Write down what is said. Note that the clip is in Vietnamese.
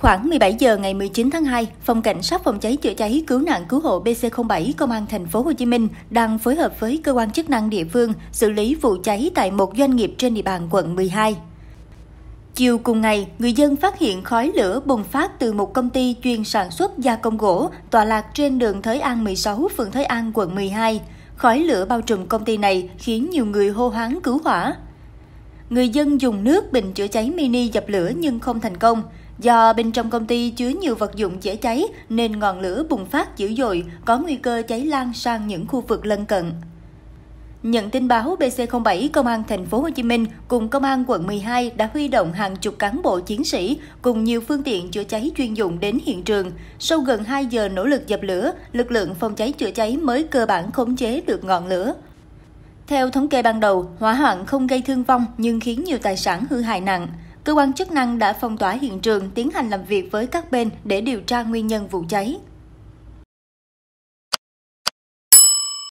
Khoảng 17 giờ ngày 19 tháng 2, Phòng Cảnh sát phòng cháy chữa cháy cứu nạn cứu hộ BC07 Công an thành phố Hồ Chí Minh đang phối hợp với cơ quan chức năng địa phương xử lý vụ cháy tại một doanh nghiệp trên địa bàn quận 12. Chiều cùng ngày, người dân phát hiện khói lửa bùng phát từ một công ty chuyên sản xuất gia công gỗ tọa lạc trên đường Thới An 16, phường Thới An, quận 12. Khói lửa bao trùm công ty này khiến nhiều người hô hoáng cứu hỏa. Người dân dùng nước bình chữa cháy mini dập lửa nhưng không thành công. Do bên trong công ty chứa nhiều vật dụng dễ cháy nên ngọn lửa bùng phát dữ dội, có nguy cơ cháy lan sang những khu vực lân cận. Nhận tin báo BC07, Công an thành phố Hồ Chí Minh cùng Công an quận 12 đã huy động hàng chục cán bộ chiến sĩ cùng nhiều phương tiện chữa cháy chuyên dụng đến hiện trường. Sau gần 2 giờ nỗ lực dập lửa, lực lượng phòng cháy chữa cháy mới cơ bản khống chế được ngọn lửa. Theo thống kê ban đầu, hỏa hoạn không gây thương vong nhưng khiến nhiều tài sản hư hại nặng. Cơ quan chức năng đã phong tỏa hiện trường tiến hành làm việc với các bên để điều tra nguyên nhân vụ cháy.